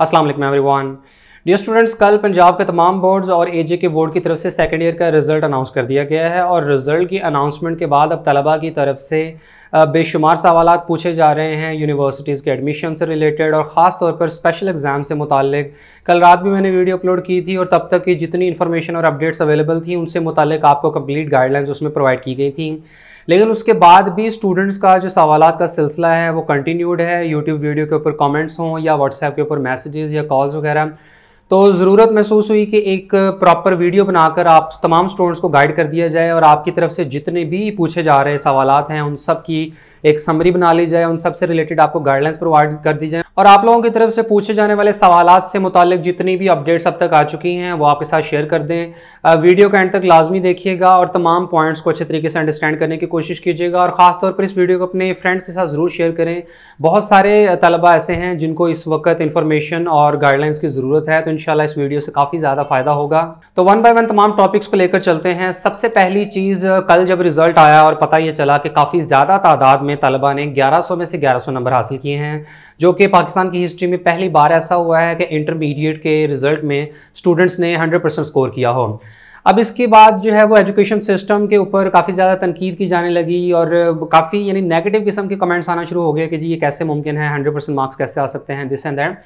असलम वालेकुम dear students कल पंजाब के तमाम बोर्ड्स और एजे के बोर्ड की तरफ से सेकेंड ईयर का रिज़ल्ट अनाउंस कर दिया गया है और रिज़ल्ट की अनाउंसमेंट के बाद अब तलबा की तरफ से बेशुमार सवाल पूछे जा रहे हैं यूनिवर्सिटीज़ के एडमिशन से रिलेटेड और ख़ास तौर पर स्पेशल एग्ज़ाम से मुतक कल रात भी मैंने वीडियो अपलोड की थी और तब तक की जितनी इन्फॉर्मेशन और अपडेट्स अवेलेबल थी उनसे मुतल आपको कम्प्लीट गाइडलाइंस उसमें प्रोवाइड की गई थी लेकिन उसके बाद भी स्टूडेंट्स का जो सवाल का सिलसिला है वो कंटिन्यूड है यूट्यूब वीडियो के ऊपर कॉमेंट्स हों या व्हाट्सएप के ऊपर मैसेजेस या कॉल्स वगैरह तो ज़रूरत महसूस हुई कि एक प्रॉपर वीडियो बनाकर आप तमाम स्टूडेंट्स को गाइड कर दिया जाए और आपकी तरफ से जितने भी पूछे जा रहे सवाल हैं उन सब की एक समरी बना ली जाए उन सब से रिलेटेड आपको गाइडलाइंस प्रोवाइड कर दी जाए और आप लोगों की तरफ से पूछे जाने वाले सवाल से मुतल जितनी भी अपडेट्स अब तक आ चुकी हैं वो आपके साथ शेयर कर दें वीडियो के एंड तक लाजमी देखिएगा और तमाम पॉइंट्स को अच्छे तरीके से अंडरस्टैंड करने की कोशिश कीजिएगा और ख़ासतौर पर इस वीडियो को अपने फ्रेंड्स के साथ ज़रूर शेयर करें बहुत सारे तलबा ऐसे हैं जिनको इस वक्त इन्फॉर्मेशन और गाइडलाइंस की ज़रूरत है तो इन इस वीडियो से काफ़ी ज़्यादा फ़ायदा होगा तो वन बाय वन तमाम टॉपिक्स को लेकर चलते हैं सबसे पहली चीज़ कल जब रिजल्ट आया और पता ये चला कि काफ़ी ज़्यादा तादाद में में तलबा ने 1100 में से 1100 नंबर हासिल किए हैं जो कि पाकिस्तान की हिस्ट्री में पहली बार ऐसा हुआ है कि इंटरमीडिएट के रिज़ल्ट में स्टूडेंट्स ने 100 परसेंट स्कोर किया हो अब इसके बाद जो है वो एजुकेशन सिस्टम के ऊपर काफ़ी ज़्यादा तनकीद की जाने लगी और काफ़ी यानी नेगेटिव किस्म के कमेंट्स आना शुरू हो गए कि जी ये कैसे मुमकिन है हंड्रेड परसेंट मार्क्स कैसे आ सकते हैं दिस एंड दैट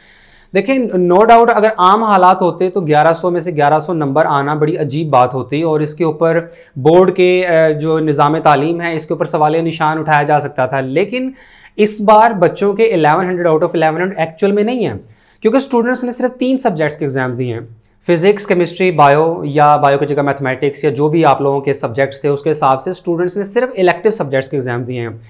देखें नो डाउट अगर आम हालात होते तो 1100 में से 1100 नंबर आना बड़ी अजीब बात होती और इसके ऊपर बोर्ड के जो निज़ाम तालीम है इसके ऊपर सवाल निशान उठाया जा सकता था लेकिन इस बार बच्चों के 1100 आउट ऑफ 1100 एक्चुअल में नहीं है क्योंकि स्टूडेंट्स ने सिर्फ तीन सब्जेक्ट्स के एग्ज़ाम दिए हैं फिज़िक्स केमिस्ट्री बायो या बायो की जगह मैथमेटिक्स या जो भी आप लोगों के सब्जेक्ट्स थे उसके हिसाब से स्टूडेंट्स ने सिर्फ इलेक्टिव सब्जेक्ट्स के एग्ज़ाम दिए हैं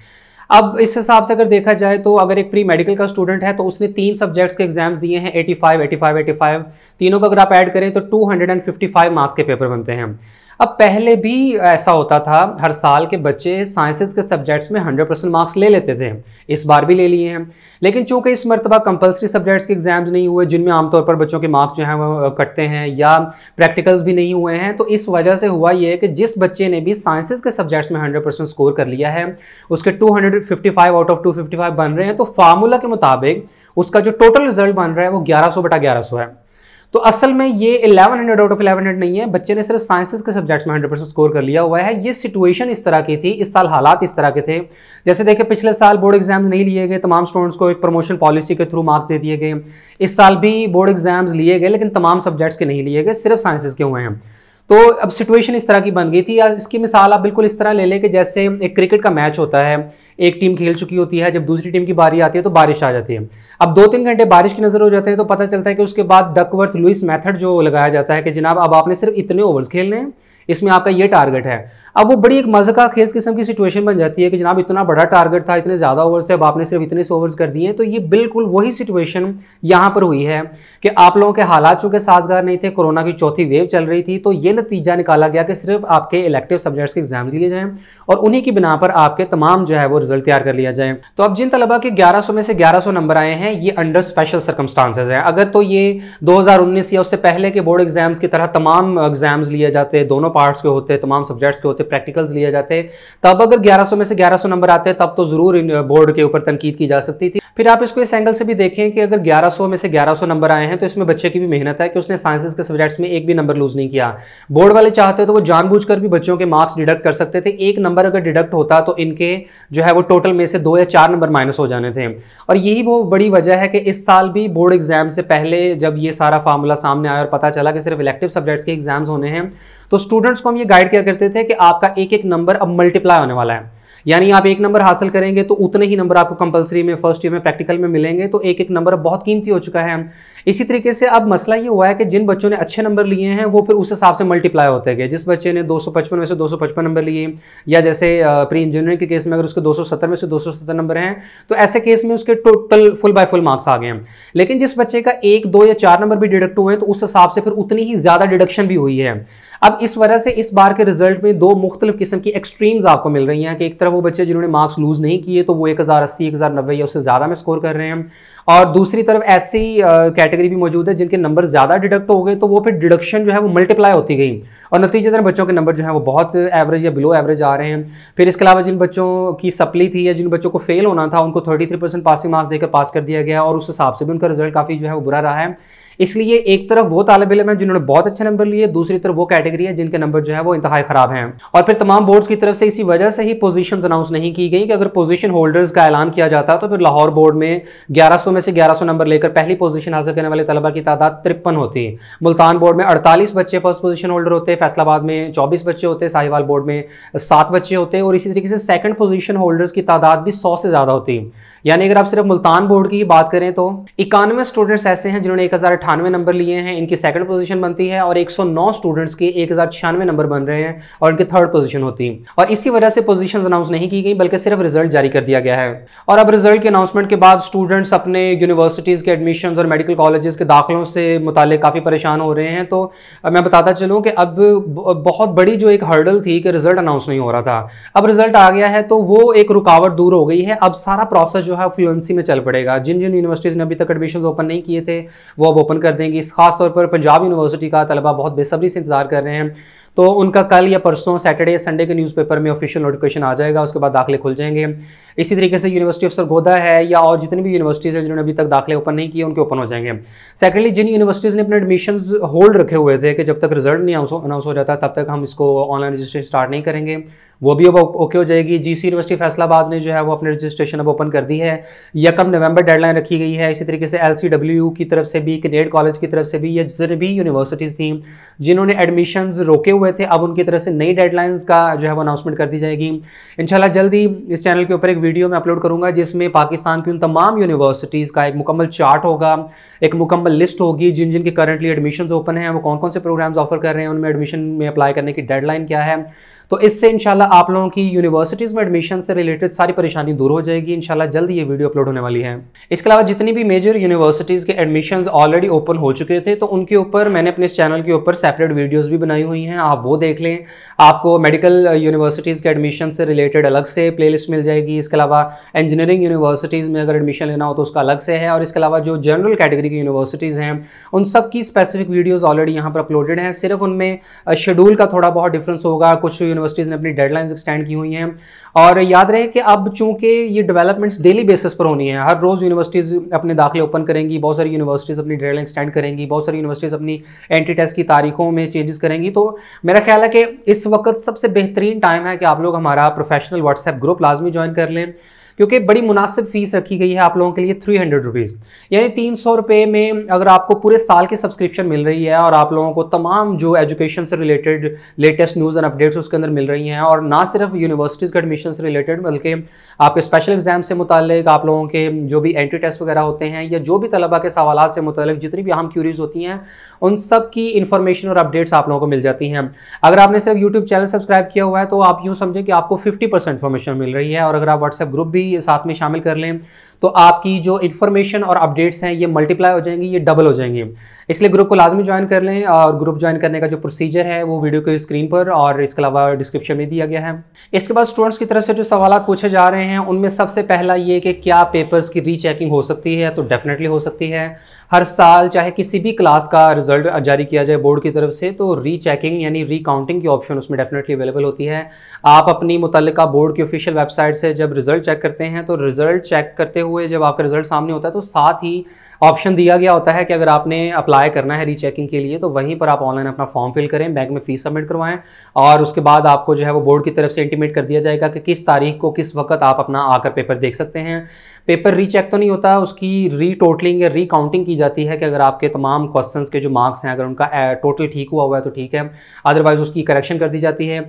अब इस हिसाब से अगर देखा जाए तो अगर एक प्री मेडिकल का स्टूडेंट है तो उसने तीन सब्जेक्ट्स के एग्जाम्स दिए हैं 85, 85, 85 तीनों का अगर आप ऐड करें तो 255 मार्क्स के पेपर बनते हैं अब पहले भी ऐसा होता था हर साल के बच्चे साइंसेस के सब्जेक्ट्स में 100 परसेंट मार्क्स ले लेते थे इस बार भी ले लिए हैं लेकिन चूंकि इस मरतबा कंपलसरी सब्जेक्ट्स के एग्जाम्स नहीं हुए जिनमें आमतौर पर बच्चों के मार्क्स जो हैं वो कटते हैं या प्रैक्टिकल्स भी नहीं हुए हैं तो इस वजह से हुआ ये कि जिस बच्चे ने भी साइंसिस के सब्जेक्ट्स में हंड्रेड स्कोर कर लिया है उसके टू आउट ऑफ टू बन रहे हैं तो फार्मूला के मुताबिक उसका जो टोटल रिजल्ट बन रहा है वो ग्यारह बटा ग्यारह है तो असल में ये 1100 आउट ऑफ 1100 नहीं है बच्चे ने सिर्फ साइंसेस के सब्जेक्ट्स में 100 परसेंट स्कोर कर लिया हुआ है ये सिचुएशन इस तरह की थी इस साल हालात इस तरह के थे जैसे देखे पिछले साल बोर्ड एग्जाम्स नहीं लिए गए तमाम स्टूडेंट्स को एक प्रमोशन पॉलिसी के थ्रू मार्क्स दे दिए गए इस साल भी बोर्ड एग्जाम्स लिए गए लेकिन तमाम सब्जेक्ट्स के नहीं लिए गए सिर्फ साइंसिस के हुए हैं तो अब सिचुएशन इस तरह की बन गई थी या इसकी मिसाल आप बिल्कुल इस तरह ले लें कि जैसे एक क्रिकेट का मैच होता है एक टीम खेल चुकी होती है जब दूसरी टीम की बारी आती है तो बारिश आ जाती है अब दो तीन घंटे बारिश की नज़र हो जाते हैं तो पता चलता है कि उसके बाद डकवर्थ लुइस मैथड जो लगाया जाता है कि जनाब अब आपने सिर्फ इतने ओवर्स खेलने हैं इसमें आपका ये टारगेट है अब वो बड़ी एक मज़े का खेज किस्म की सिचुएशन बन जाती है कि जनाब इतना बड़ा टारगेट था इतने ज़्यादा ओवर्स थे अब आपने सिर्फ इतने से ओवर्स कर दिए तो ये बिल्कुल वही सिचुएशन यहाँ पर हुई है कि आप लोगों के हालात चूँकि साजगार नहीं थे कोरोना की चौथी वेव चल रही थी तो ये नतीजा निकाला गया कि सिर्फ आपके इलेक्टिव सब्जेक्ट्स के एग्जाम लिए जाएँ और उन्हीं की बिना पर आपके तमाम जो है वो रिजल्ट तैयार कर लिया जाए तो अब जिन तलबा के ग्यारह में से ग्यारह नंबर आए हैं ये अंडर स्पेशल सर्कमस्टांसेज हैं अगर तो ये दो या उससे पहले के बोर्ड एग्जाम्स की तरह तमाम एग्जाम्स लिए जाते दोनों पार्ट्स के होते हैं तमाम सब्जेक्ट्स के होते हैं प्रैक्टिकल्स लिए जाते हैं तब अगर 1100 में से 1100 नंबर आते हैं तब तो ज़रूर बोर्ड के ऊपर तनकीद की जा सकती थी फिर आप इसको इस एंगल से भी देखें कि अगर 1100 में से 1100 नंबर आए हैं तो इसमें बच्चे की भी मेहनत है कि उसने साइंसेज के सब्जेक्ट्स में एक भी नंबर लूज नहीं किया बोर्ड वाले चाहते तो वो जानबूझकर भी बच्चों के मार्क्स डिडक्ट कर सकते थे एक नंबर अगर डिडक्ट होता तो इनके जो है वो टोटल में से दो या चार नंबर माइनस हो जाने थे और यही वो बड़ी वजह है कि इस साल भी बोर्ड एग्जाम से पहले जब ये सारा फार्मूला सामने आया और पता चला कि सिर्फ इलेक्टिव सब्जेक्ट्स के एग्जाम्स होने हैं तो स्टूडेंट स्टूडेंट्स को हम ये गाइड किया करते थे कि आपका एक एक नंबर अब मल्टीप्लाई होने वाला है यानी आप एक नंबर हासिल करेंगे तो उतने ही नंबर आपको कंपलसरी में फर्स्ट ईयर में प्रैक्टिकल में मिलेंगे तो एक एक नंबर बहुत कीमती हो चुका है इसी तरीके से अब मसला ये हुआ है कि जिन बच्चों ने अच्छे नंबर लिए हैं वो फिर उस हिसाब से मल्टीप्लाई होते गए जिस बच्चे ने 255 में से 255 नंबर लिए या जैसे प्री इंजीनियरिंग के केस में अगर उसके 270 में से 270 नंबर हैं तो ऐसे केस में उसके total full by full marks आ गए हैं लेकिन जिस बच्चे का एक दो या चार नंबर भी डिडक्ट हुए तो उस हिसाब से फिर उतनी ही ज़्यादा डिडक्शन भी हुई है अब इस वजह से इस बार के रिजल्ट में दो मुख्तलिफ किस्म की एक्सट्रीम्स आपको मिल रही हैं कि एक तरफ वो बच्चे जिन्होंने मार्क्स लूज़ नहीं किए तो वो एक हज़ार अस्सी एक हज़ार नब्बे या उससे ज़्यादा में स्कोर कर रहे हैं और दूसरी तरफ ऐसी कैटेगरी भी मौजूद है जिनके नंबर ज़्यादा डिडक्ट हो गए तो वो फिर डिडक्शन जो है वो मल्टीप्लाई होती गई और नतीजे तरह बच्चों के नंबर जो है वो बहुत एवरेज या बिलो एवरेज आ रहे हैं फिर इसके अलावा जिन बच्चों की सप्ली थी या जिन बच्चों को फेल होना था उनको thirty three percent passing marks देकर पास कर दिया गया और उस हिसाब से भी उनका रिजल्ट काफ़ी जो है वो बुरा रहा है इसलिए एक तरफ वो तालब इलम है जिन्होंने बहुत अच्छे नंबर लिए दूसरी तरफ वो कैटेगरी है जिनके नंबर जो है वो इंतहा ख़राब है और फिर तमाम बोर्ड की तरफ से इसी वजह से ही पोजिशन अनाउंस नहीं की गई कि अगर पोजीशन होल्डर्स का ऐलान किया जाता तो फिर लाहौर बोर्ड में सौ में से सौ नंबर लेकर पहली पोजीशन हासिल करने वाले तलबा की तादाद तिरपन होती मुल्तान बोर्ड में अड़तालीस बच्चे फर्स्ट पोजीशन होल्डर होते फैसलाबाद में चौबीस बच्चे होते साहिवाल बोर्ड में सात बच्चे होते और इसी तरीके से सेकंड पोजिशन होल्डर्स की तादाद भी सौ से ज़्यादा होती यानी अगर आप सिर्फ मुल्तान बोर्ड की बात करें तो इक्यानवे स्टूडेंट्स ऐसे हैं जिन्होंने एक अट्ठानवे नंबर लिए हैं इनकी सेकंड पोजीशन बनती है और 109 स्टूडेंट्स के एक नंबर बन रहे हैं और इनकी थर्ड पोजीशन होती है और इसी वजह से पोजीशन अनाउंस नहीं की गई बल्कि सिर्फ रिजल्ट जारी कर दिया गया है और अब रिजल्ट के अनाउंसमेंट के बाद स्टूडेंट्स अपने यूनिवर्सिटीज़ के एडमिशन और मेडिकल कॉलेज के दाखिलों से मुतल काफ़ी परेशान हो रहे हैं तो मैं बताता चलूँ कि अब बहुत बड़ी जो एक हर्डल थी कि रिजल्ट अनाउंस नहीं हो रहा था अब रिजल्ट आ गया है तो वो एक रुकावट दूर हो गई है अब सारा प्रोसेस जो है फ्लुएंसी में चल पड़ेगा जिन जिन यूनिवर्सिटीज़ ने अभी तक एडमिशन ओपन नहीं किए थे वो अब ओपन ओपन कर देंगी इस खास तौर पर पंजाब यूनिवर्सिटी का तलबा बहुत बेसब्री से इंतज़ार कर रहे हैं तो उनका कल या परसों सैटरडे या संडे के न्यूज़पेपर में ऑफिशियल नोटिफिकेशन आ जाएगा उसके बाद दाखिले खुल जाएंगे इसी तरीके से यूनिवर्सिटी ऑफ सरगोदा है या और जितनी भी यूनिवर्सिटीज़ हैं जिन्होंने अभी तक दाखिले ओपन नहीं किए उनके ओपन हो जाएंगे सेकंडली जिन यूनिवर्सिटीज़ ने अपने एडमिशन होल्ड रखे हुए थे कि जब तक रिजल्ट नहीं अनाउंस हो जाता तब तक हम इसको ऑनलाइन रजिस्ट्रेशन स्टार्ट नहीं करेंगे वो भी अब ओके हो जाएगी जीसी यूनिवर्सिटी फैसलाबाद ने जो है वो अपने रजिस्ट्रेशन अब ओपन कर दी है यकम नवंबर डेडलाइन रखी गई है इसी तरीके से एलसीडब्ल्यू की तरफ से भी कनेड कॉलेज की तरफ से भी या जितने भी यूनिवर्सिटीज़ थी जिन्होंने एडमिशन रोके हुए थे अब उनकी तरफ से नई डेडलाइंस का जो है वो अनाउंसमेंट कर दी जाएगी इनशाला ही इस चैनल के ऊपर एक वीडियो मैं अपलोड करूँगा जिसमें पाकिस्तान की उन तमाम यूनिवर्सिटीज़ का एक मुकम्मल चार्ट होगा एक मुकम्मल लिस्ट होगी जिन जिनके करंटली एडमिशन ओपन हैं वो कौन कौन से प्रोग्राम्स ऑफर कर रहे हैं उनमें एडमिशन में अप्लाई करने की डेडलाइन क्या है तो इससे इनशाला आप लोगों की यूनिवर्सिटीज़ में एडमिशन से रिलेटेड सारी परेशानी दूर हो जाएगी इंशाल्लाह जल्द ये वीडियो अपलोड होने वाली है इसके अलावा जितनी भी मेजर यूनिवर्सिटीज़ के एडमिशन ऑलरेडी ओपन हो चुके थे तो उनके ऊपर मैंने अपने इस चैनल के ऊपर सेपरेट वीडियोज़ भी बनाई हुई हैं आप वो देख लें आपको मेडिकल यूनिवर्सिटीज़ uh, के एडमिशन से रिलेटेड अलग से प्लेलिस्ट मिल जाएगी इसके अलावा इंजीनियरिंग यूनिवर्सिटीज़ में अगर एडमिशन लेना हो तो उसका अलग से है और इसके अलावा जो जनरल कैटेगरी की यूनिवर्सिटीज़ हैं उन सब की स्पेसिफिक वीडियोज़ ऑलरेडी यहाँ पर अपलोडेड हैं सिर्फ उनमें शेड्यूल uh, का थोड़ा बहुत डिफरेंस होगा कुछ यूनिवर्सिटीज़ ने अपनी डेडलाइंस एक्सटेंड की हुई हैं और याद रहे कि अब चूंकि ये डेवलपमेंट्स डेली बेसिस पर होनी है हर रोज़ यूनिवर्सिटीज़ अपने दाखिले ओपन करेंगी बहुत सारी यूनिवर्सिटीज़ अपनी डेडलाइन एक्सटेंड करेंगी बहुत सारी यूनिवर्सिटीज़ अपनी एंट्री टेस्ट की तारीखों में चेंजेस करेंगी तो मेरा ख्याल है कि इस वक्त सबसे बेहतरीन टाइम है कि आप लोग हमारा प्रोफेशनल व्हाट्सएप ग्रुप लाजमी ज्वाइन कर लें क्योंकि बड़ी मुनासिब फीस रखी गई है आप लोगों के लिए थ्री हंड्रेड रुपीज़ यानी तीन सौ रुपये में अगर आपको पूरे साल की सब्सक्रिप्शन मिल रही है और आप लोगों को तमाम जो एजुकेशन से related latest news and updates उसके अंदर मिल रही हैं और ना सिर्फ यूनिवर्सिटीज़ के एडमिशन से रिलेटेड बल्कि आपके स्पेशल एग्जाम से मुतल आप लोगों के जो भी एंट्री टेस्ट वगैरह होते हैं या जो भी तलबा के सवाल से मुतल जितनी भी अहम क्यूरीज होती हैं उन सब की इंफॉर्मेशन और अपडेट्स आप लोगों को मिल जाती हैं अगर आपने सिर्फ यूट्यूब चैनल सब्सक्राइब किया हुआ है तो आप यूँ समझें कि आपको फिफ्टी इन्फॉर्मेशन मिल रही है और अगर आप व्हाट्सएप ग्रुप भी साथ में शामिल कर लें तो आपकी जो इन्फॉर्मेशन और अपडेट्स हैं ये मल्टीप्लाई हो जाएंगी ये डबल हो जाएंगे इसलिए ग्रुप को लाजमी ज्वाइन कर लें और ग्रुप ज्वाइन करने का जो प्रोसीजर है वो वीडियो के स्क्रीन पर और इसके अलावा डिस्क्रिप्शन में दिया गया है इसके बाद स्टूडेंट्स की तरफ से जो सवाल पूछे जा रहे हैं उनमें सबसे पहला ये कि क्या पेपर्स की रीचेकिंग हो सकती है तो डेफिनेटली हो सकती है हर साल चाहे किसी भी क्लास का रिजल्ट जारी किया जाए बोर्ड की तरफ से तो रीचेकिंग यानी रीकाउंटिंग की ऑप्शन उसमें डेफिनेटली अवेलेबल होती है आप अपनी मुतल बोर्ड की ऑफिशियल वेबसाइट से जब रिजल्ट चेक करते हैं तो रिजल्ट चेक करते हुए जब आपका रिजल्ट सामने होता है तो साथ ही ऑप्शन दिया गया होता है कि अगर आपने अप्लाई करना है रीचेकिंग के लिए तो वहीं पर आप ऑनलाइन अपना फॉर्म फिल करें बैंक में फीस सबमिट करवाएं और उसके बाद आपको जो है वो बोर्ड की तरफ से इंटीमेट कर दिया जाएगा कि किस तारीख को किस वक्त आप अपना आकर पेपर देख सकते हैं पेपर रीचेक तो नहीं होता उसकी री टोटलिंग या री काउंटिंग की जाती है कि अगर आपके तमाम क्वेश्चन के जो मार्क्स हैं अगर उनका टोटल ठीक हुआ हुआ है तो ठीक है अदरवाइज़ उसकी करेक्शन कर दी जाती है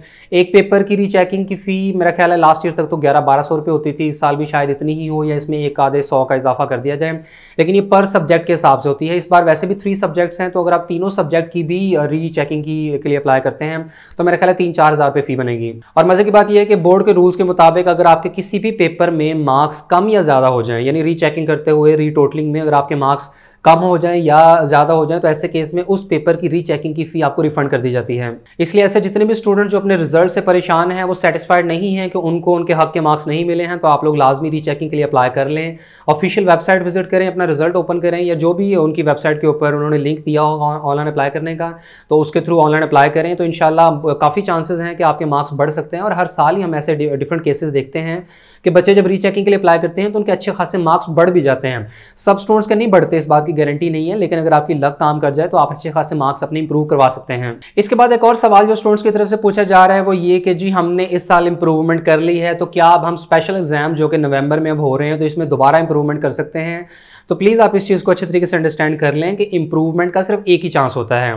एक पेपर की रीचेकिंग की फ़ी मेरा ख्याल है लास्ट ईयर तक तो ग्यारह बारह सौ रुपये होती थी इस साल भी शायद इतनी ही हो या इसमें एक आधे सौ का इजाफा कर दिया जाए लेकिन ये पर सब्जेक्ट के हिसाब से होती है इस बार वैसे भी थ्री सब्जेक्ट्स हैं तो अगर आप तीनों सब्जेक्ट की भी री चेकिंग की के लिए अप्लाई करते हैं तो मेरा ख्याल है तीन चार हज़ार रुपये फ़ी बनेगी और मज़े की बात यह है कि बोर्ड के रूल्स के मुताबिक अगर आपके किसी भी पेपर में मार्क्स कम या ज़्यादा हो जाए यानी रीचेकिंग करते हुए रीटोटलिंग में अगर आपके मार्क्स कम हो जाए या ज़्यादा हो जाए तो ऐसे केस में उस पेपर की रीचेकिंग की फ़ी आपको रिफंड कर दी जाती है इसलिए ऐसे जितने भी स्टूडेंट जो अपने रिजल्ट से परेशान हैं वो सेटिस्फाइड नहीं हैं कि उनको उनके हक के मार्क्स नहीं मिले हैं तो आप लोग लाजमी रीचेकिंग के लिए अप्लाई कर लें ऑफिशियल वेबसाइट विजिट करें अपना रिजल्ट ओपन करें या जो भी उनकी वेबसाइट के ऊपर उन्होंने लिंक दिया होगा ऑनलाइन अप्लाई करने का तो उसके थ्रू ऑनलाइन अप्लाई करें तो इन काफ़ी चांसेस हैं कि आपके मार्क्स बढ़ सकते हैं और हर साल ही हम ऐसे डिफरेंट केसेस देखते हैं कि बच्चे जब रीचेकिंग के लिए अप्लाई करते हैं तो उनके अच्छे खासे मार्क्स बढ़ भी जाते हैं सब स्टूडेंट्स के नहीं बढ़ते इस बात आपकी गारंटी नहीं है लेकिन अगर आपकी लक काम कर जाए तो आप अच्छे खासे मार्क्स अपने इंप्रूव करवा सकते हैं इसके बाद एक और सवाल जो स्टूडेंट्स की तरफ से पूछा जा रहा है वो ये कि जी हमने इस साल इंप्रूवमेंट कर ली है तो क्या अब हम स्पेशल एग्जाम जो कि नवंबर में अब हो रहे हैं तो इसमें दोबारा इंप्रूवमेंट कर सकते हैं तो प्लीज़ आप इस चीज़ को अच्छे तरीके से अंडरस्टैंड कर लें कि इंप्रूवमेंट का सिर्फ एक ही चांस होता है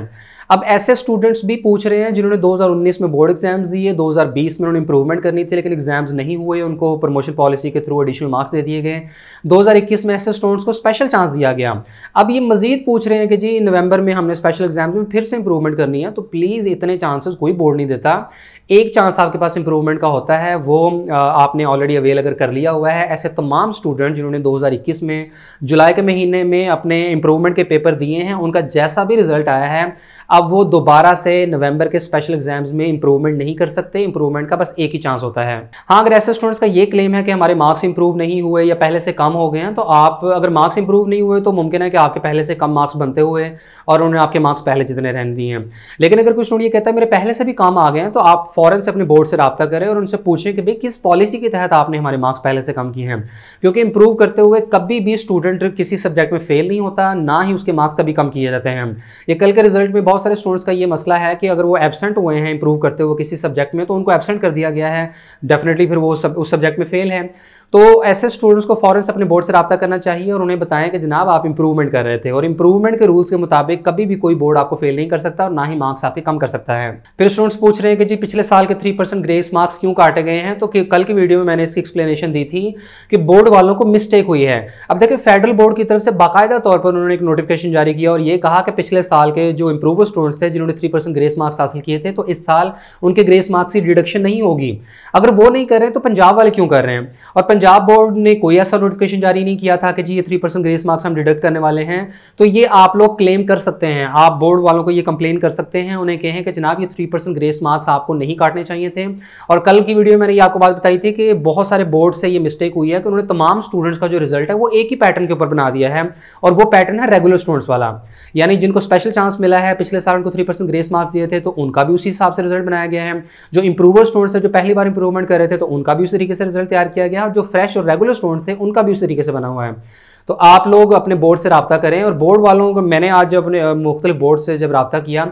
अब ऐसे स्टूडेंट्स भी पूछ रहे हैं जिन्होंने 2019 में बोर्ड एग्जाम्स दिए 2020 में उन्होंने इंप्रूवमेंट करनी थी लेकिन एग्जाम्स नहीं हुए उनको प्रमोशन पॉलिसी के थ्रू एडिशनल मार्क्स दे दिए गए 2021 में ऐसे स्टूडेंट्स को स्पेशल चांस दिया गया अब ये मजीद पूछ रहे हैं कि जी नवंबर में हमने स्पेशल एग्जाम्स में फिर से इंप्रूवमेंट करनी है तो प्लीज़ इतने चांसेस कोई बोर्ड नहीं देता एक चांस आपके पास इंप्रूवमेंट का होता है वो आपने ऑलरेडी अवेल अगर कर लिया हुआ है ऐसे तमाम स्टूडेंट जिन्होंने 2021 में जुलाई के महीने में अपने इंप्रूवमेंट के पेपर दिए हैं उनका जैसा भी रिजल्ट आया है अब वो दोबारा से नवंबर के स्पेशल एग्जाम्स में इंप्रूवमेंट नहीं कर सकते इंप्रूवमेंट का बस एक ही चांस होता है हाँ अगर ऐसे स्टूडेंट्स का ये क्लेम है कि हमारे मार्क्स इंप्रूव नहीं हुए या पहले से कम हो गए हैं तो आप अगर मार्क्स इंप्रूव नहीं हुए तो मुमकिन है कि आपके पहले से कम मार्क्स बनते हुए और उन्होंने आपके मार्क्स पहले जितने रहने दिए हैं लेकिन अगर कोई स्टूडेंट ये कहता है मेरे पहले से भी कम आ गए हैं तो आप फॉरन से अपने बोर्ड से रबता करें और उनसे पूछें कि भाई किस पॉलिसी के तहत आपने हमारे मार्क्स पहले से कम किए हैं क्योंकि इंप्रूव करते हुए कभी भी स्टूडेंट किसी सब्जेक्ट में फेल नहीं होता ना ही उसके मार्क्स कभी कम किए जाते हैं ये कल के रिजल्ट में बहुत सारे स्टूडेंट्स का ये मसला है कि अगर वो एबसेंट हुए हैं इंप्रूव करते हुए किसी सब्जेक्ट में तो उनको एबसेंट कर दिया गया है डेफिनेटली फिर वो सब उस सब्जेक्ट में फेल है तो ऐसे स्टूडेंट्स को फॉरन से अपने बोर्ड से रब्ता करना चाहिए और उन्हें बताएं कि जनाब आप इंप्रूवमेंट कर रहे थे और इंप्रूवमेंट के रूल्स के मुताबिक कभी भी कोई बोर्ड आपको फेल नहीं कर सकता और ना ही मार्क्स आपके कम कर सकता है फिर स्टूडेंट्स पूछ रहे हैं कि जी पिछले साल के थ्री परसेंट ग्रेस मार्क्स क्यों काटे गए हैं तो कल की वीडियो में मैंने इसकी एक्सप्लेनेशन दी थी कि बोर्ड वालों को मिस्टेक हुई है अब देखिए फेडरल बोर्ड की तरफ से बाकायदा तौर पर उन्होंने एक नोटिफिकेशन जारी किया और ये कहा कि पिछले साल के जो इंप्रूव स्टूडेंट्स थे जिन्होंने थ्री परसेंट ग्रेस मार्क्स हासिल किए थे तो इस साल उनके ग्रेस मार्क्स की डिडक्शन नहीं होगी अगर वो नहीं कर रहे हैं तो पंजाब वाले क्यों कर रहे हैं और पंजाब बोर्ड ने कोई ऐसा नोटिफिकेशन जारी नहीं किया था कि जी ये थ्री परसेंट ग्रेस मार्क्स हम डिडक्ट करने वाले हैं तो ये आप लोग क्लेम कर सकते हैं आप बोर्ड वालों को ये कंप्लेन कर सकते हैं उन्हें कहें कि जनाब ये थ्री परसेंट ग्रेस मार्क्स आपको नहीं काटने चाहिए थे और कल की वीडियो में मैंने ये आपको बात बताई थी कि बहुत सारे बोर्ड से ये मिस्टेक हुई है कि उन्होंने तमाम स्टूडेंट्स का जो रिजल्ट है वो एक ही पैटर्न के ऊपर बना दिया है और वो पैटर्न है रेगुलर स्टूडेंट्स वाला यानी जिनको स्पेशल चांस मिला है पिछले साल उनको थ्री परसेंट ग्रेस मार्क्स दिए थे तो उनका भी उसी हिसाब से रिजल्ट बनाया गया है जो इंप्रूवर स्टूडेंट्स है जो पहली बार इंप्रूवमेंट कर रहे थे तो उनका भी उस तरीके से रिजल्ट तैयार किया गया और जो फ्रेश और रेगुलर स्टूडेंट्स थे उनका भी उस तरीके से बना हुआ है तो आप लोग अपने बोर्ड से रबता करें और बोर्ड वालों को मैंने आज जब अपने मुख्तलिफ बोर्ड से जब रबता किया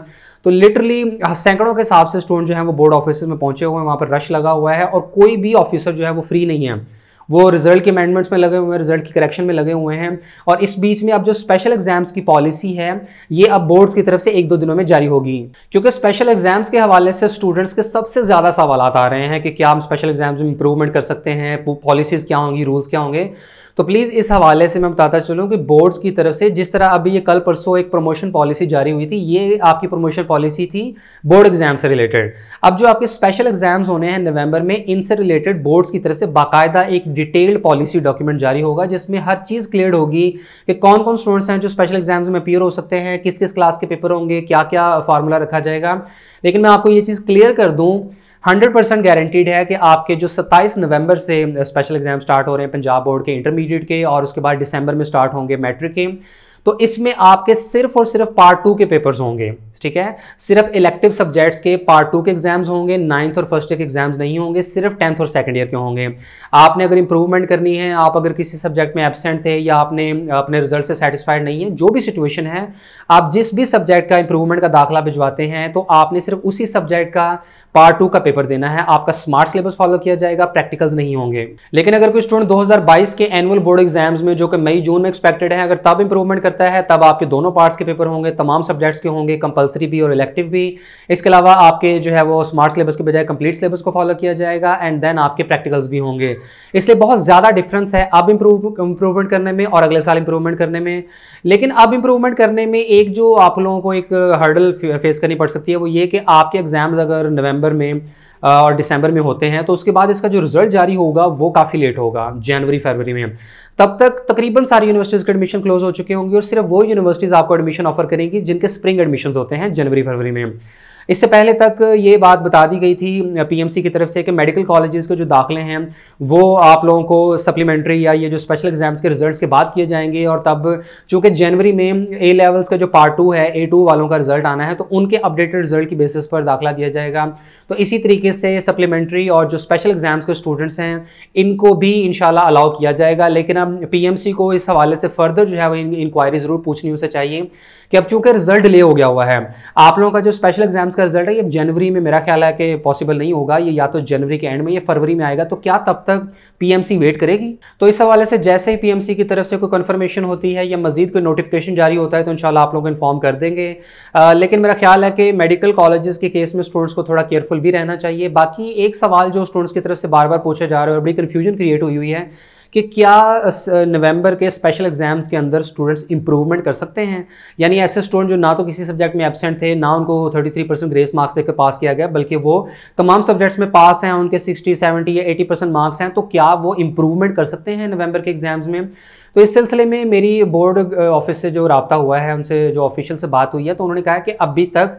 तो लिटरली हाँ, सैकड़ों के हिसाब से स्टूडेंट जो है वो बोर्ड ऑफिस में पहुंचे हुए हैं वहाँ पर रश लगा हुआ है और कोई भी ऑफिसर जो है वो फ्री नहीं है वो रिजल्ट के अमेंडमेंट्स में लगे हुए हैं रिजल्ट की करेक्शन में लगे हुए हैं और इस बीच में अब जो स्पेशल एग्जाम्स की पॉलिसी है ये अब बोर्ड्स की तरफ से एक दो दिनों में जारी होगी क्योंकि स्पेशल एग्जाम्स के हवाले से स्टूडेंट्स के सबसे ज़्यादा सवाल आ रहे हैं कि क्या हम स्पेशल एग्जाम्स में इंप्रूवमेंट कर सकते हैं पॉलिसीज़ क्या होंगी रूल्स क्या होंगे तो प्लीज़ इस हवाले से मैं बताता चलूँ कि बोर्ड्स की तरफ से जिस तरह अभी ये कल परसों एक प्रमोशन पॉलिसी जारी हुई थी ये आपकी प्रमोशन पॉलिसी थी बोर्ड एग्जाम से रिलेटेड अब जो आपके स्पेशल एग्जाम्स होने हैं नवंबर में इनसे रिलेटेड बोर्ड्स की तरफ से बाकायदा एक डिटेल्ड पॉलिसी डॉक्यूमेंट जारी होगा जिसमें हर चीज़ क्लियर होगी कि कौन कौन स्टूडेंट्स हैं जो स्पेशल एग्जाम्स में अपियर हो सकते हैं किस किस क्लास के पेपर होंगे क्या क्या फार्मूला रखा जाएगा लेकिन मैं आपको ये चीज़ क्लियर कर दूँ 100 परसेंट गारंटीड है कि आपके जो 27 नवंबर से स्पेशल एग्जाम स्टार्ट हो रहे हैं पंजाब बोर्ड के इंटरमीडिएट के और उसके बाद दिसंबर में स्टार्ट होंगे मैट्रिक के तो इसमें आपके सिर्फ और सिर्फ पार्ट टू के पेपर्स होंगे ठीक है सिर्फ इलेक्टिव सब्जेक्ट्स के पार्ट टू के एग्जाम्स होंगे नाइन्थ और फर्स्ट ईयर के एग्जाम्स नहीं होंगे सिर्फ टेंथ और सेकंड ईयर के होंगे आपने अगर इंप्रूवमेंट करनी है आप अगर किसी सब्जेक्ट में एबसेंट थे या आपने अपने रिजल्ट से सेटिस्फाइड नहीं है जो भी सिचुएशन है आप जिस भी सब्जेक्ट का इंप्रूवमेंट का दाखिला भिजवाते हैं तो आपने सिर्फ उसी सब्जेक्ट का पार्ट टू का पेपर देना है आपका स्मार्ट सिलेबस फॉलो किया जाएगा प्रैक्टिकल्स नहीं होंगे लेकिन अगर कोई स्टूडेंट 2022 के एनुअल बोर्ड एग्जाम्स में जो कि मई जून में एक्सपेक्टेड है अगर तब इंप्रूवमेंट करता है तब आपके दोनों पार्ट्स के पेपर होंगे तमाम सब्जेक्ट्स के होंगे कंपलसरी भी और इलेक्टिव भी इसके अलावा आपके जो है वो स्मार्ट सिलेबस के बजाय कंप्लीट सिलेबस को फॉलो किया जाएगा एंड देन आपके प्रैक्टिकल्स भी होंगे इसलिए बहुत ज़्यादा डिफरेंस है अब इंप्रूवमेंट करने में और अगले साल इंप्रूवमेंट करने में लेकिन अब इंप्रूवमेंट करने में एक जो आप लोगों को एक हर्डल फेस करनी पड़ सकती है वो ये कि आपके एग्ज़ाम्स अगर नवंबर में और दिसंबर में होते हैं तो उसके बाद इसका जो रिज़ल्ट जारी होगा वो काफ़ी लेट होगा जनवरी फरवरी में तब तक तकरीबन सारी यूनिवर्सिटीज़ के एडमिशन क्लोज हो चुके होंगे और सिर्फ वो यूनिवर्सिटीज़ आपको एडमिशन ऑफर करेंगी जिनके स्प्रिंग एडमिशन होते हैं जनवरी फरवरी में इससे पहले तक ये बात बता दी गई थी पीएमसी की तरफ से कि मेडिकल कॉलेजेस के जो दाखिले हैं वो आप लोगों को सप्लीमेंट्री या ये जो स्पेशल एग्जाम्स के रिजल्ट्स के बाद किए जाएंगे और तब चूँकि जनवरी में ए लेवल्स का जो पार्ट टू है ए टू वालों का रिजल्ट आना है तो उनके अपडेटेड रिजल्ट की बेसिस पर दाखिला दिया जाएगा तो इसी तरीके से सप्लीमेंट्री और जो स्पेशल एग्जाम्स के स्टूडेंट्स हैं इनको भी इन अलाउ किया जाएगा लेकिन अब पी को इस हवाले से फर्दर जो है वो इंक्वायरी ज़रूर पूछनी उसे चाहिए कि अब चूंकि रिजल्ट ले हो गया हुआ है आप लोगों का जो स्पेशल एग्जाम्स का रिजल्ट है ये जनवरी में मेरा ख्याल है कि पॉसिबल नहीं होगा ये या तो जनवरी के एंड में या फरवरी में आएगा तो क्या तब तक पीएमसी वेट करेगी तो इस हवाले से जैसे ही पीएमसी की तरफ से कोई कन्फर्मेशन होती है या मजीद कोई नोटिफिकेशन जारी होता है तो इनशाला आप लोग इन्फॉर्म कर देंगे आ, लेकिन मेरा ख्याल है कि मेडिकल कॉलेजेस के केस में स्टूडेंट्स को थोड़ा केयरफुल भी रहना चाहिए बाकी एक सवाल जो स्टूडेंट्स की तरफ से बार बार पूछा जा रहा है और बड़ी कन्फ्यूजन क्रिएट हुई हुई है कि क्या नवंबर के स्पेशल एग्ज़ाम्स के अंदर स्टूडेंट्स इंप्रूवमेंट कर सकते हैं यानी ऐसे स्टूडेंट जो ना तो किसी सब्जेक्ट में एबसेंट थे ना उनको 33 परसेंट ग्रेस मार्क्स देकर पास किया गया बल्कि वो तमाम सब्जेक्ट्स में पास हैं उनके 60, 70 या 80 परसेंट मार्क्स हैं तो क्या वो इंप्रूवमेंट कर सकते हैं नवंबर के एग्ज़ाम्स में तो इस सिलसिले में मेरी बोर्ड ऑफिस से जो रबता हुआ है उनसे जो ऑफिशियल से बात हुई है तो उन्होंने कहा कि अभी तक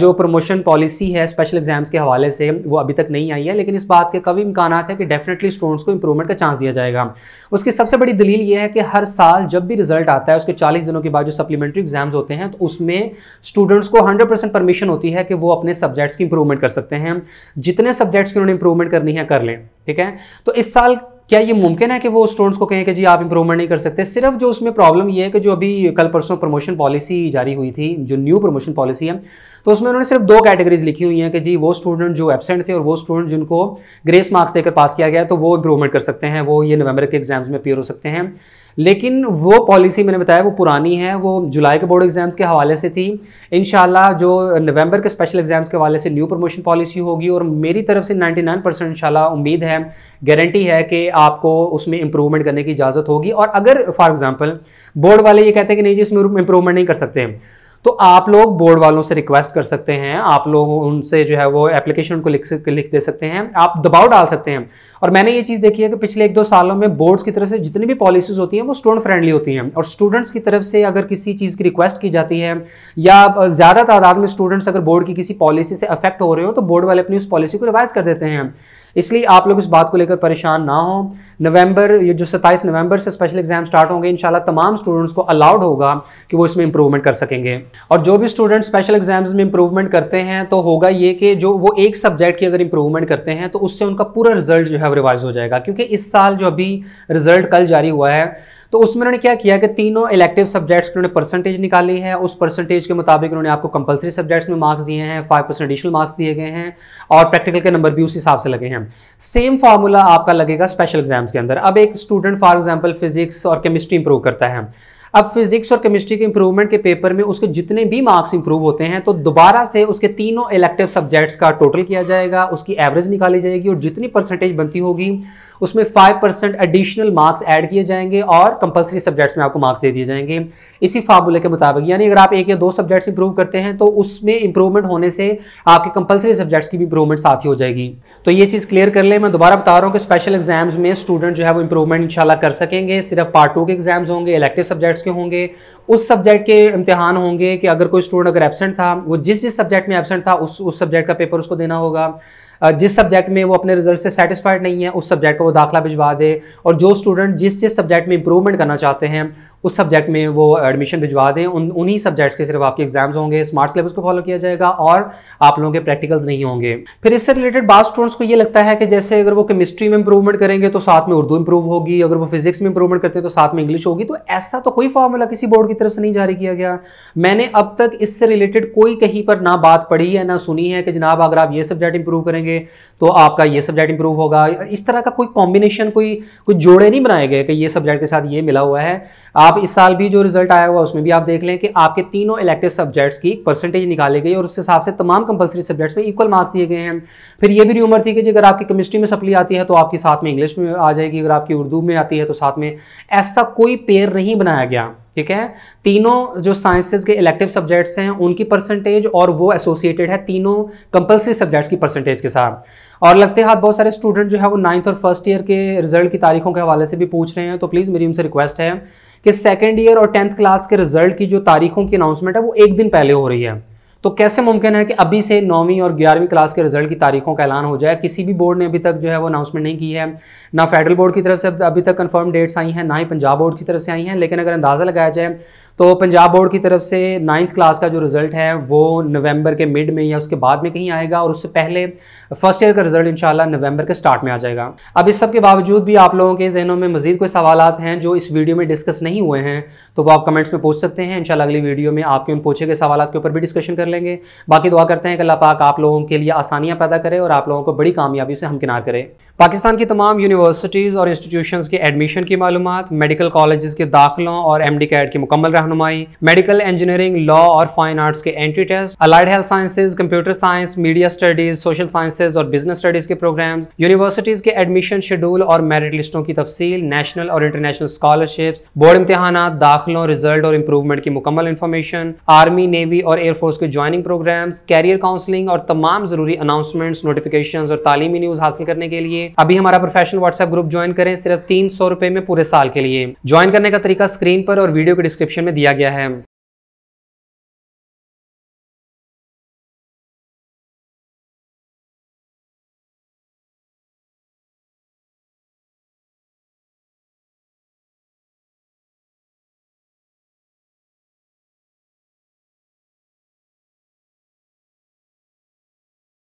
जो प्रमोशन पॉलिसी है स्पेशल एग्जाम्स के हवाले से वो अभी तक नहीं आई है लेकिन इस बात के कभी इम्कान है कि डेफिनेटली स्टूडेंट्स को इम्प्रूवमेंट का चांस दिया जाएगा उसकी सबसे बड़ी दलील ये है कि हर साल जब भी रिजल्ट आता है उसके 40 दिनों के बाद जो सप्लीमेंट्री एग्जाम्स होते हैं तो उसमें स्टूडेंट्स को हंड्रेड परसेंट परमिशन होती है कि वो अपने सब्जेक्ट्स की इंप्रूवमेंट कर सकते हैं जितने सब्जेक्ट्स की उन्होंने इंप्रूवमेंट करनी है कर लें ठीक है तो इस साल क्या ये मुमकिन है कि वो स्टूडेंट्स को कहें कि जी आप इंप्रूवमेंट नहीं कर सकते सिर्फ जो उसमें प्रॉब्लम ये है कि जो अभी कल परसों प्रमोशन पॉलिसी जारी हुई थी जो न्यू प्रमोशन पॉलिसी है तो उसमें उन्होंने सिर्फ दो कैटेगरीज लिखी हुई हैं कि जी वो स्टूडेंट जो एबसेंट थे और वो स्टूडेंट जिनको ग्रेस मार्क्स देकर पास किया गया तो वो इंप्रूवमेंट कर सकते हैं वो ये नवंबर के एग्जाम्स में अपियर हो सकते हैं लेकिन वो पॉलिसी मैंने बताया वो पुरानी है वो जुलाई के बोर्ड एग्जाम्स के हवाले से थी इन जो नवंबर के स्पेशल एग्जाम्स के हवाले से न्यू प्रमोशन पॉलिसी होगी और मेरी तरफ से 99 परसेंट शाला उम्मीद है गारंटी है कि आपको उसमें इंप्रूवमेंट करने की इजाज़त होगी और अगर फॉर एग्जाम्पल बोर्ड वाले ये कहते हैं कि नहीं जी इसमें इंप्रूवमेंट नहीं कर सकते तो आप लोग बोर्ड वालों से रिक्वेस्ट कर सकते हैं आप लोग उनसे जो है वो एप्लीकेशन को लिख लिख दे सकते हैं आप दबाव डाल सकते हैं और मैंने ये चीज़ देखी है कि पिछले एक दो सालों में बोर्ड्स की तरफ से जितनी भी पॉलिसीज़ होती हैं वो स्टूडेंट फ्रेंडली होती हैं और स्टूडेंट्स की तरफ से अगर किसी चीज़ की रिक्वेस्ट की जाती है या ज़्यादा तादाद में स्टूडेंट्स अगर बोर्ड की किसी पॉलिसी से अफेक्ट हो रहे हो तो बोर्ड वाले अपनी उस पॉलिसी को रिवाइज कर देते हैं इसलिए आप लोग इस बात को लेकर परेशान ना हो नवंबर ये जो 27 नवंबर से स्पेशल एग्जाम स्टार्ट होंगे इंशाल्लाह तमाम स्टूडेंट्स को अलाउड होगा कि वो इसमें इंप्रूवमेंट कर सकेंगे और जो भी स्टूडेंट स्पेशल एग्जाम्स में इंप्रूवमेंट करते हैं तो होगा ये कि जो वो एक सब्जेक्ट की अगर इंप्रूवमेंट करते हैं तो उससे उनका पूरा रिजल्ट जो है रिवाइज हो जाएगा क्योंकि इस साल जो अभी रिजल्ट कल जारी हुआ है तो उसमें उन्होंने क्या किया कि तीनों इलेक्टिव सब्जेक्ट्स उन्होंने परसेंटेज निकाली है उस परसेंटेज के मुताबिक उन्होंने आपको कंपलसरी सब्जेक्ट्स में मार्क्स दिए हैं फाइव परसेंट एडिशनल मार्क्स दिए गए हैं और प्रैक्टिकल के नंबर भी उस हिसाब से लगे हैं सेम फार्मूला आपका लगेगा स्पेशल एग्जाम्स के अंदर अब एक स्टूडेंट फॉर एग्जाम्पल फिजिक्स और केमिस्ट्री इंप्रूव करता है अब फिजिक्स और केमिस्ट्री के इंप्रूवमेंट के पेपर में उसके जितने भी मार्क्स इंप्रूव होते हैं तो दोबारा से उसके तीनों इलेक्टिव सब्जेक्ट्स का टोटल किया जाएगा उसकी एवरेज निकाली जाएगी और जितनी परसेंटेज बनती होगी उसमें five percent additional marks add किए जाएंगे और कंपलसरी सब्जेक्ट्स में आपको मार्क्स दे दिए जाएंगे इसी फार्मूले के मुताबिक यानी अगर आप एक या दो सब्जेक्ट्स इंप्रूव करते हैं तो उसमें इंप्रूवमेंट होने से आपके कंपलसरी सब्जेक्ट्स की भी इंप्रूवमेंट साथ ही हो जाएगी तो ये चीज़ क्लियर कर ले मैं दोबारा बता रहा हूँ कि स्पेशल एग्जाम्स में स्टूडेंट जो है वो इंप्रूवमेंट इंशाल्लाह कर सकेंगे सिर्फ पार्ट टू के एग्जाम्स होंगे इलेक्टिव सब्जेक्ट्स के होंगे उस सब्जेक्ट के इम्तिहान होंगे कि अगर कोई स्टूडेंट अगर एबसेंट था वो जिस जिस सब्जेक्ट में एबसेंट था उस उस सब्जेक्ट का पेपर उसको देना होगा जिस सब्जेक्ट में वो अपने रिजल्ट से सेटिस्फाइड नहीं है उस सब्जेक्ट को वो दाखिला भिजवा दे और जो स्टूडेंट जिस जिस सब्जेक्ट में इंप्रूवमेंट करना चाहते हैं उस सब्जेक्ट में वो एडमिशन भिजवा दें उन उन्हीं सब्जेक्ट्स के सिर्फ आपके एग्जाम्स होंगे स्मार्ट सिलेबस को फॉलो किया जाएगा और आप लोगों के प्रैक्टिकल्स नहीं होंगे फिर इससे रिलेटेड बाद स्टूडेंट्स को ये लगता है कि जैसे अगर वो केमिस्ट्री में इंप्रूवमेंट करेंगे तो साथ में उर्दू इंप्रूव होगी अगर वो फिजिक्स में इंप्रूवमेंट करते हैं तो साथ में इंग्लिश होगी तो ऐसा तो कोई फॉर्मूला किसी बोर्ड की तरफ से नहीं जारी किया गया मैंने अब तक इससे रिलेटेड कोई कहीं पर ना बात पढ़ी है ना सुनी है कि जनाब अगर आप ये सब्जेक्ट इंप्रूव करेंगे तो आपका ये सब्जेक्ट इंप्रूव होगा इस तरह का कोई कॉम्बिनेशन कोई कोई जोड़े नहीं बनाए गए कि ये सब्जेक्ट के साथ ये मिला हुआ है आप आप इस साल भी जो रिजल्ट आया हुआ उसमें भी आप देख लें कि आपके तीनों इलेक्टिव सब्जेक्ट्स की परसेंटेज निकाली गई और उस हिसाब से तमाम कंपलसरी सब्जेक्ट्स में इक्वल मार्क्स दिए गए हैं फिर ये भी रूमर थी कि अगर आपकी केमिस्ट्री में सप्ली आती है तो आपके साथ में इंग्लिश में आ जाएगी अगर आपकी उर्दू में आती है तो साथ में ऐसा कोई पेयर नहीं बनाया गया ठीक है तीनों जो साइंसेज के इलेक्टिव सब्जेक्ट्स हैं उनकी परसेंटेज और वो एसोसिएटेड है तीनों कंपलसरी सब्जेक्ट्स की परसेंटेज के साथ और लगते हाथ बहुत सारे स्टूडेंट जो है वो नाइन्थ और फर्स्ट ईयर के रिजल्ट की तारीखों के हवाले से भी पूछ रहे हैं तो प्लीज़ मेरी उनसे रिक्वेस्ट है कि सेकेंड ईयर और टेंथ क्लास के रिजल्ट की जो तारीखों की अनाउंसमेंट है वो एक दिन पहले हो रही है तो कैसे मुमकिन है कि अभी से नौवीं और ग्यारहवीं क्लास के रिजल्ट की तारीखों का ऐलान हो जाए किसी भी बोर्ड ने अभी तक जो है वो अनाउंसमेंट नहीं की है ना फेडरल बोर्ड की तरफ से अभी तक कंफर्म डेट्स आई हैं ना ही पंजाब बोर्ड की तरफ से आई हैं लेकिन अगर अंदाज़ा लगाया जाए तो पंजाब बोर्ड की तरफ से नाइन्थ क्लास का जो रिज़ल्ट है वो नवंबर के मिड में या उसके बाद में कहीं आएगा और उससे पहले फर्स्ट ईयर का रिज़ल्ट इन नवंबर के स्टार्ट में आ जाएगा अब इस सब के बावजूद भी आप लोगों के जहनों में मजीद कोई सवाल हैं जो इस वीडियो में डिस्कस नहीं हुए हैं तो वो आप कमेंट्स में पूछ सकते हैं इंशाल्लाह अगली वीडियो में आपके उन पूछे गए सवाल के ऊपर भी डिस्कशन कर लेंगे बाकी दुआ करते हैं कि अल्लाह पाक आप लोगों के लिए आसानियाँ पैदा करे और आप लोगों को बड़ी कामयाबी से हमकिनार करे पाकिस्तान की तमाम यूनिवर्सिटीज़ और इंस्टीट्यूशन के एडमिशन की मालूम मेडिकल कॉलेज़ के दाखिलों और एम डी कैड की मुकम्मल रहा रहनुमाई मेडिकल इंजीनियरिंग लॉ और फाइन आर्ट्स के entry test allied health sciences computer science media studies social sciences और बिजनेस स्टडीज के प्रोग्राम यूनिवर्सिटीज के एडमिशन शेड्यूल और मेरिट लिस्टों की तफसील नेशनल और इंटरनेशनल स्कॉलरशिप्स बोर्ड इम्तहान दाखिलों रिजल्ट और इम्प्रूवमेंट की मुकम्मल इन्फॉर्मेशन आर्मी नेवी और एयरफोर्स के ज्वाइनिंग प्रोग्राम्स कैरियर काउंसलिंग और तमाम जरूरी अनाउंसमेंट्स नोटिफिकेशन और तालीमी न्यूज हासिल करने के लिए अभी हमारा प्रोफेशनल व्हाट्सएप ग्रुप ज्वाइन करें सिर्फ तीन सौ रुपए में पूरे साल के लिए ज्वाइन करने का तरीका स्क्रीन पर और वीडियो के डिस्क्रिप्शन में दिया गया है